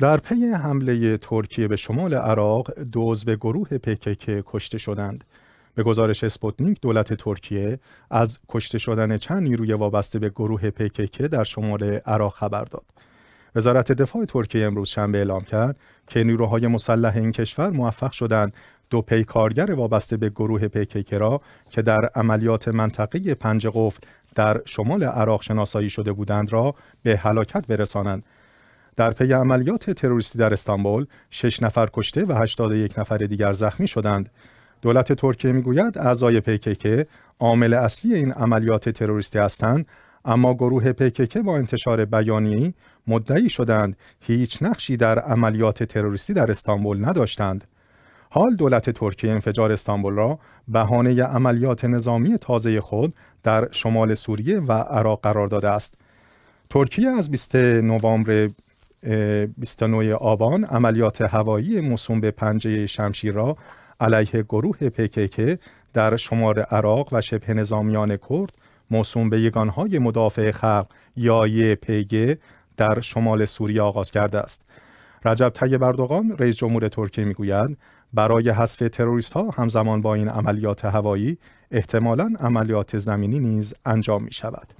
در پی حمله ترکیه به شمال عراق دوز به گروه که کشته شدند به گزارش اسپوتنیک دولت ترکیه از کشته شدن چند نیروی وابسته به گروه پکک در شمال عراق خبر داد وزارت دفاع ترکیه امروز شنبه اعلام کرد که نیروهای مسلح این کشور موفق شدند دو پیکارگر وابسته به گروه پکک را که در عملیات منطقه پنج قفل در شمال عراق شناسایی شده بودند را به هلاکت برسانند در پی عملیات تروریستی در استانبول شش نفر کشته و 81 نفر دیگر زخمی شدند دولت ترکیه میگوید اعضای PKK عامل اصلی این عملیات تروریستی هستند اما گروه PKK با انتشار بیانیه مدعی شدند هیچ نقشی در عملیات تروریستی در استانبول نداشتند حال دولت ترکیه انفجار استانبول را بهانه عملیات نظامی تازه خود در شمال سوریه و عراق قرار داده است ترکیه از 20 نوامبر 29 آبان عملیات هوایی موسوم به پنجه شمشیر را علیه گروه پکک در شمار عراق و شبه نظامیان کرد موسوم به یگانهای مدافع خلق یا پیگه در شمال سوریه آغاز کرده است رجب طیب بردوغان رئیس جمهور ترکیه میگوید برای حذف تروریست ها همزمان با این عملیات هوایی احتمالا عملیات زمینی نیز انجام می شود.